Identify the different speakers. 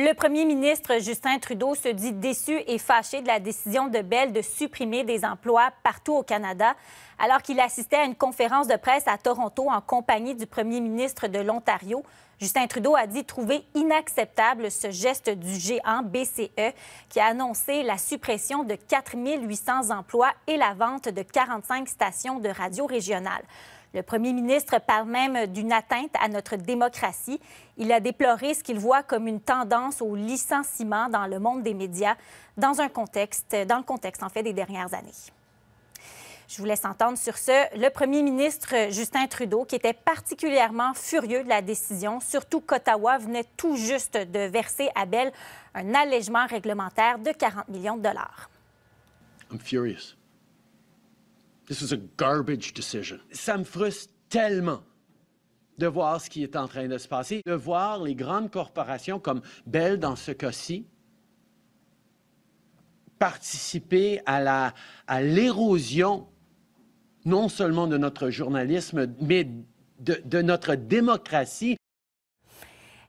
Speaker 1: Le premier ministre Justin Trudeau se dit déçu et fâché de la décision de Bell de supprimer des emplois partout au Canada, alors qu'il assistait à une conférence de presse à Toronto en compagnie du premier ministre de l'Ontario. Justin Trudeau a dit trouver inacceptable ce geste du géant BCE qui a annoncé la suppression de 4 800 emplois et la vente de 45 stations de radio régionales. Le premier ministre parle même d'une atteinte à notre démocratie. Il a déploré ce qu'il voit comme une tendance au licenciement dans le monde des médias dans un contexte, dans le contexte en fait des dernières années. Je vous laisse entendre sur ce le premier ministre Justin Trudeau, qui était particulièrement furieux de la décision, surtout qu'Ottawa venait tout juste de verser à Bell un allègement réglementaire de 40 millions de dollars.
Speaker 2: Ça me frustre tellement de voir ce qui est en train de se passer, de voir les grandes corporations comme Bell dans ce cas-ci participer à l'érosion non seulement de notre journalisme, mais de notre démocratie.